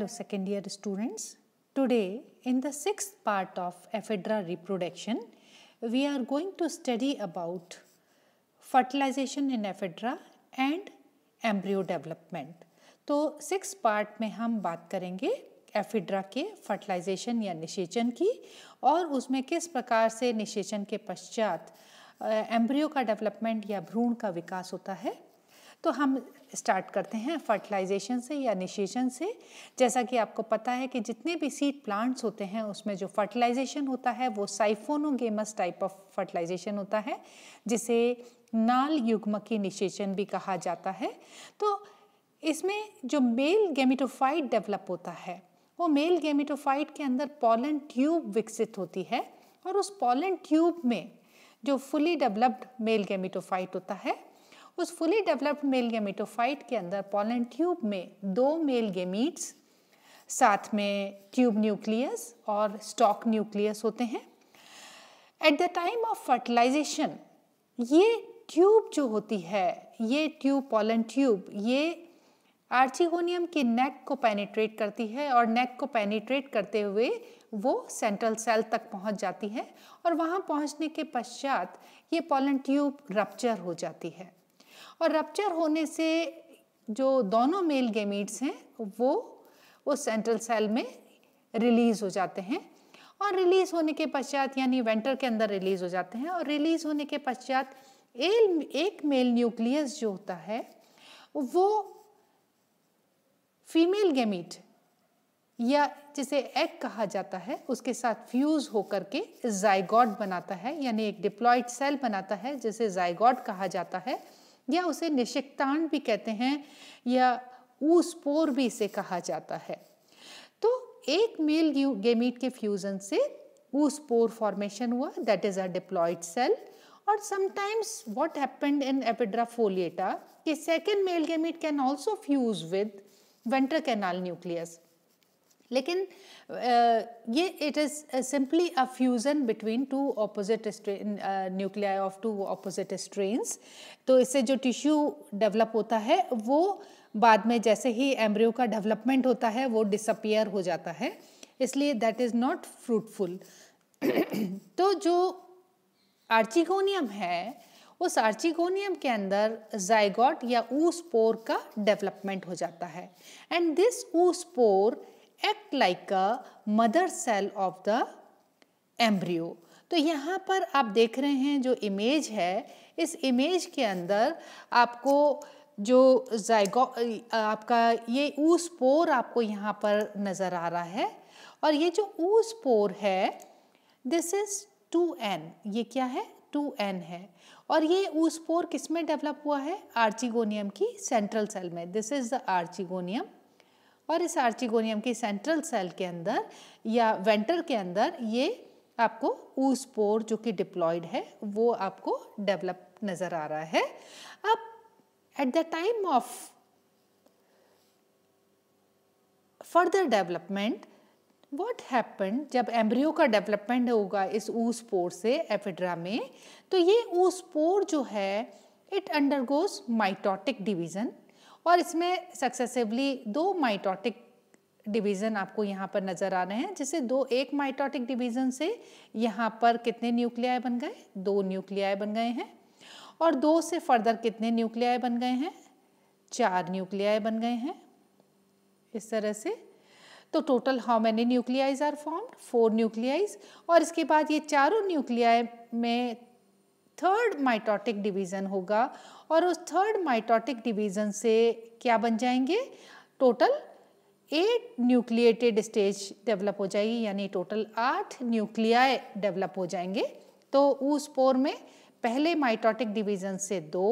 Hello second year students. Today in the sixth part of ephedra reproduction we are going to study about fertilization in ephedra and embryo development. तो six part में हम बात करेंगे ephedra के fertilisation या निषेचन की और उसमें किस प्रकार से निषेचन के पश्चात एम्ब्रियो का डेवलपमेंट या भ्रूण का विकास होता है तो हम स्टार्ट करते हैं फर्टिलाइजेशन से या निशेचन से जैसा कि आपको पता है कि जितने भी सीड प्लांट्स होते हैं उसमें जो फर्टिलाइजेशन होता है वो साइफोनोगेमस टाइप ऑफ फर्टिलाइजेशन होता है जिसे नाल युग्म की निषेचन भी कहा जाता है तो इसमें जो मेल गेमिटोफाइट डेवलप होता है वो मेल गेमिटोफाइट के अंदर पॉलन ट्यूब विकसित होती है और उस पॉलन ट्यूब में जो फुली डेवलप्ड मेल गेमिटोफाइट होता है उस फुली डेवलप्ड मेल गेमिटोफाइट के अंदर पॉलन ट्यूब में दो मेल गेमीट्स साथ में ट्यूब न्यूक्लियस और स्टॉक न्यूक्लियस होते हैं at the time of fertilisation ये ट्यूब जो होती है ये ट्यूब पॉलन ट्यूब ये आर्चिगोनियम के नेक को पेनिट्रेट करती है और नेक को पेनिट्रेट करते हुए वो सेंट्रल सेल तक पहुंच जाती है और वहां पहुंचने के पश्चात ये पॉलन ट्यूब रप्चर हो जाती है और रप्चर होने से जो दोनों मेल गेमीट्स हैं वो उस सेंट्रल सेल में रिलीज़ हो जाते हैं और रिलीज़ होने के पश्चात यानी वेंटर के अंदर रिलीज़ हो जाते हैं और रिलीज़ होने के पश्चात एक मेल न्यूक्लियस जो होता है वो फीमेल गेमीट या जिसे एग कहा जाता है उसके साथ फ्यूज़ होकर के जायगॉड बनाता है यानी एक डिप्लॉयड सेल बनाता है जिसे जायगॉड कहा जाता है या उसे निषेक्तांड भी कहते हैं या ऊस्पोर भी इसे कहा जाता है तो एक मेल गेमीट के फ्यूजन से ऊस्पोर फॉर्मेशन हुआ that is a diploid cell और sometimes what happened in Ephedra foliata कि second male gamete can also fuse with venter canal nucleus लेकिन ये it is simply a fusion between two opposite nuclei of two opposite strains तो इससे जो tissue develop होता है वो बाद में जैसे ही एम्ब्रियो का डेवलपमेंट होता है वो डिसअपियर हो जाता है इसलिए दैट इज़ नॉट फ्रूटफुल तो जो आर्चिगोनियम है उस आर्चिगोनियम के अंदर जाइगॉट या स्पोर का डेवलपमेंट हो जाता है and this spore act like a mother cell of the embryo तो यहाँ पर आप देख रहे हैं जो इमेज है इस इमेज के अंदर आपको जो जायगो आपका ये ऊस पोर आपको यहाँ पर नज़र आ रहा है और ये जो ऊस पोर है दिस इज़ टू एन ये क्या है टू एन है और ये ऊस पोर किस में डेवलप हुआ है आर्चिगोनियम की सेंट्रल सेल में दिस इज़ द आर्चिगोनियम और इस आर्चिगोनियम की सेंट्रल सेल के अंदर या वेंटर के अंदर ये आपको पोर जो कि डिप्लॉयड है वो आपको डेवलप नज़र आ रहा है अब at the time of further development what happen जब एम्ब्रियो का डेवलपमेंट होगा इस पोर से एफिड्रा में तो ये पोर जो है इट अंडरगोज माइटोटिक डिवीज़न और इसमें सक्सेसिवली दो माइटोटिक डिवीज़न आपको यहाँ पर नज़र आ रहे हैं जैसे दो एक माइटोटिक डिवीज़न से यहाँ पर कितने न्यूक्लियाई बन गए दो न्यूक्लियाई बन गए हैं और दो से फर्दर कितने न्यूक्लियाई बन गए हैं चार न्यूक्लियाई बन गए हैं इस तरह से तो total how many nuclei are formed four nuclei और इसके बाद ये चारों न्यूक्लियाई में थर्ड माइटोटिक डिवीज़न होगा और उस थर्ड माइटोटिक डिवीज़न से क्या बन जाएंगे total eight nucleated stage develop हो जाएगी यानी टोटल आठ न्यूक्लियाई डेवलप हो जाएंगे तो उस पोर में पहले माइटोटिक डिवीज़न से दो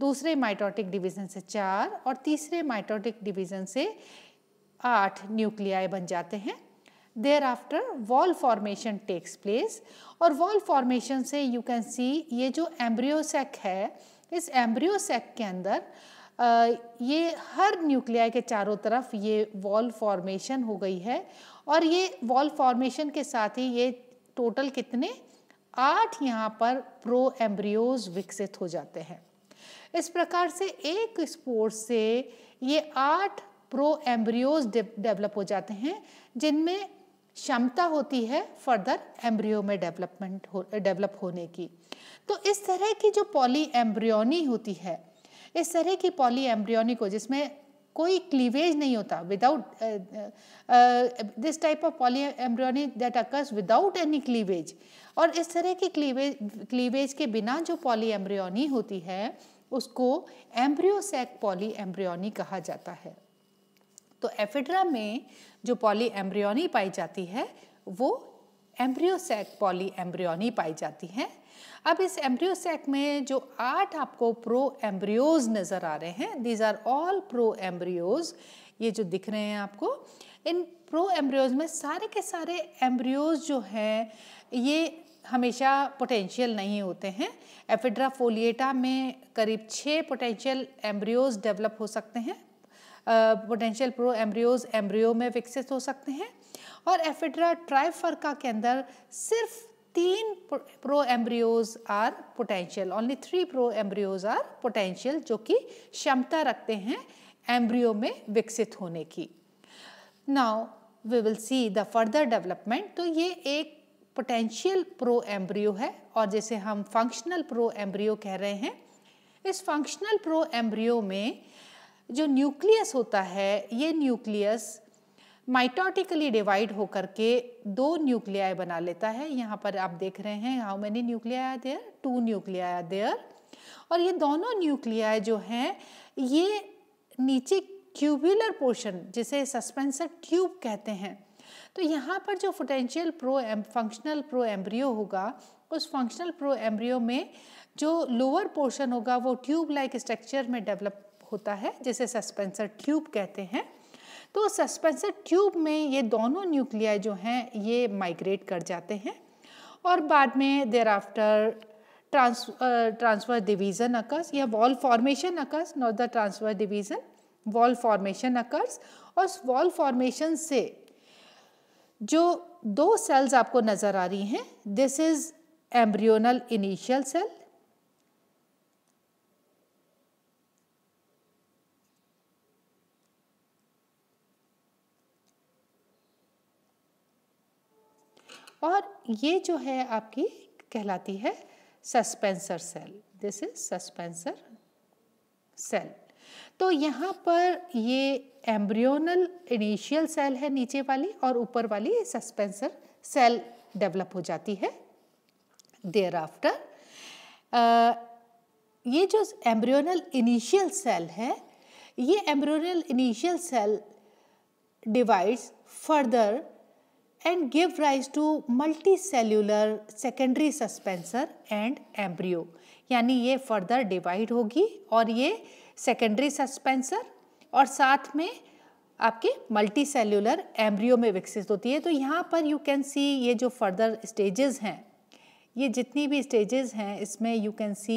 दूसरे माइटोटिक डिवीज़न से चार और तीसरे माइटोटिक डिवीज़न से आठ न्यूक्लियाई बन जाते हैं thereafter wall formation takes place और wall formation से you can see ये जो एम्ब्रियोसेक है इस एम्ब्रियोसेक के अंदर आ, ये हर न्यूक्लिया के चारों तरफ ये वॉल फॉर्मेशन हो गई है और ये वॉल फॉर्मेशन के साथ ही ये टोटल कितने आठ यहाँ पर प्रो एम्ब्रियोज विकसित हो जाते हैं इस प्रकार से एक स्पोर से ये आठ प्रो एम्ब्रियोज डेवलप हो जाते हैं जिनमें क्षमता होती है फर्दर एम्ब्रियो में डेवलपमेंट हो डेवलप होने की तो इस तरह की जो पॉली एम्ब्रियोनी होती है इस तरह की पॉली एम्ब्रियोनी को जिसमें कोई क्लीवेज नहीं होता without this type of polyembryony that occurs without any cleavage और इस तरह की क्लीवेज क्लीवेज के बिना जो पॉली एम्ब्रियोनी होती है उसको एम्ब्रियोसैक पॉली एम्ब्रियोनी कहा जाता है तो एफिड्रा में जो पॉली एम्ब्रियोनी पाई जाती है वो एम्ब्रियोसैक पॉली एम्ब्रियोनी पाई जाती हैं अब इस एम्ब्रियोसैक में जो आठ आपको प्रो एम्ब्रियोज नज़र आ रहे हैं these are all proembryos ये जो दिख रहे हैं आपको इन प्रो एम्ब्रियोज में सारे के सारे एम्ब्रियोज जो हैं ये हमेशा पोटेंशियल नहीं होते हैं एफिड्रा फोलिएटा में करीब छः पोटेंशियल एम्ब्रियोज डेवलप हो सकते हैं पोटेंशियल प्रो एम्ब्रियोज एम्ब्रियो में विकसित हो सकते हैं और एफिड्रा ट्राइफर्का के अंदर सिर्फ तीन proembryos are potential only three proembryos are potential जो कि क्षमता रखते हैं एम्ब्रियो में विकसित होने की now we will see the further development तो ये एक पोटेंशियल प्रो एम्ब्रियो है और जैसे हम फंक्शनल प्रो एम्ब्रियो कह रहे हैं इस फंक्शनल प्रो एम्ब्रियो में जो न्यूक्लियस होता है ये न्यूक्लियस माइटोटिकली डिवाइड होकर के दो न्यूक्लियाई बना लेता है यहाँ पर आप देख रहे हैं how many nuclei are there two nuclei are there और ये दोनों न्यूक्लियाई जो हैं ये नीचे क्यूबुलर पोर्शन जिसे सस्पेंसर ट्यूब कहते हैं तो यहाँ पर जो पोटेंशियल प्रो एम फंक्शनल प्रो एम्ब्रियो होगा उस फंक्शनल प्रो एम्ब्रियो में जो लोअर पोर्शन होगा वो ट्यूब लाइक स्ट्रक्चर में डेवलप होता है जिसे सस्पेंसर ट्यूब कहते हैं तो सस्पेंसर ट्यूब में ये दोनों न्यूक्लिया जो हैं ये माइग्रेट कर जाते हैं और बाद में there after trans transfer division occurs या wall formation occurs not the transfer division wall formation occurs और वॉल फॉर्मेशन से जो दो सेल्स आपको नज़र आ रही हैं this is embryonal initial cell और ये जो है आपकी कहलाती है suspensor cell this is suspensor cell तो यहाँ पर ये एम्ब्रियोनल इनिशियल सेल है नीचे वाली और ऊपर वाली सस्पेंसर सेल डेवलप हो जाती है देयर आफ्टर ये जो एम्ब्रियोनल इनिशियल सेल है ये embryonal initial cell divides further and give rise to multicellular secondary suspensor and embryo यानी ये फर्दर डिवाइड होगी और ये secondary सस्पेंसर और साथ में आपके मल्टी सेल्यूलर एम्ब्रियो में विकसित होती है तो यहाँ पर यू कैन सी ये जो फर्दर स्टेजेस हैं ये जितनी भी स्टेजेस हैं इसमें यू कैन सी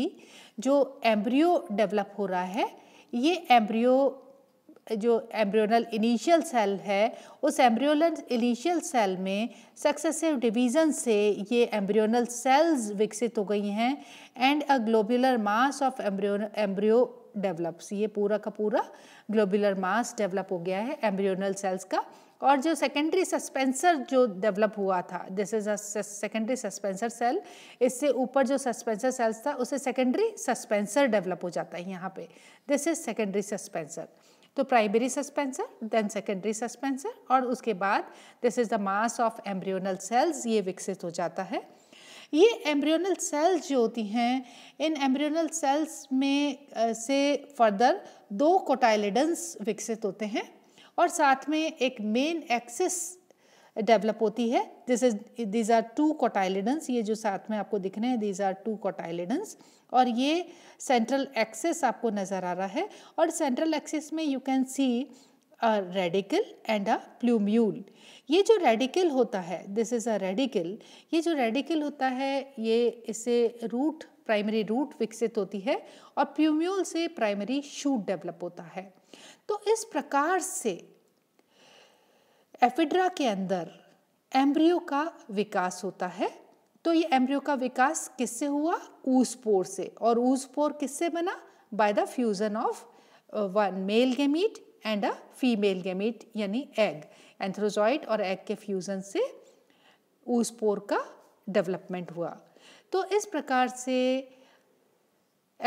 जो एम्ब्रियो डेवलप हो रहा है ये एम्ब्रियो जो एम्ब्रियोनल इनिशियल सेल है उस एम्ब्रियोनल इनिशियल सेल में सक्सेसिव डिवीज़न से ये एम्ब्रियोनल सेल्स विकसित हो गई हैं and a globular mass of embryo embryo develops ये पूरा का पूरा ग्लोबुलर मास डेवलप हो गया है एम्ब्रियोनल सेल्स का और जो सेकेंडरी सस्पेंसर जो डेवलप हुआ था this is a secondary suspensor cell इससे ऊपर जो सस्पेंसर सेल्स था उसे सेकेंडरी सस्पेंसर डेवलप हो जाता है यहाँ पे दिस इज सेकेंडरी सस्पेंसर तो primary suspensor then secondary suspensor और उसके बाद this is the mass of embryonal cells ये विकसित हो जाता है ये एम्ब्रियोनल सेल्स जो होती हैं इन एम्ब्रियोनल सेल्स में से फर्दर दो कोटाइलिडन्स विकसित होते हैं और साथ में एक मेन एक्सिस डेवलप होती है this is these are two cotyledons ये जो साथ में आपको दिख रहे हैं दीज आर टू कोटाइलिडन्स और ये सेंट्रल एक्सेस आपको नज़र आ रहा है और सेंट्रल एक्सेस में you can see a radicle and a plumule ये जो रेडिकल होता है दिस इज़ अ रेडिकल ये जो रेडिकल होता है ये इसे रूट प्राइमरी रूट विकसित होती है और प्लूम्यूल से प्राइमरी शूट डेवलप होता है तो इस प्रकार से एफिड्रा के अंदर एम्ब्रियो का विकास होता है तो ये एम्ब्रियो का विकास किससे हुआ पोर से और पोर किससे बना by the fusion of one male gamete and a female gamete यानी एग एंथ्रोजॉइड और एग के फ्यूज़न से पोर का डेवलपमेंट हुआ तो इस प्रकार से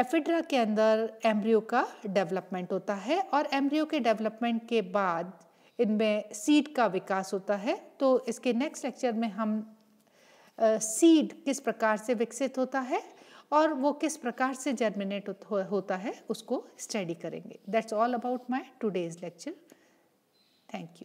एफिड्रा के अंदर एम्ब्रियो का डेवलपमेंट होता है और एम्ब्रियो के डेवलपमेंट के बाद इनमें सीड का विकास होता है तो इसके नेक्स्ट लेक्चर में हम सीड किस प्रकार से विकसित होता है और वो किस प्रकार से जर्मिनेट होता है उसको स्टडी करेंगे that's all about my today's lecture thank you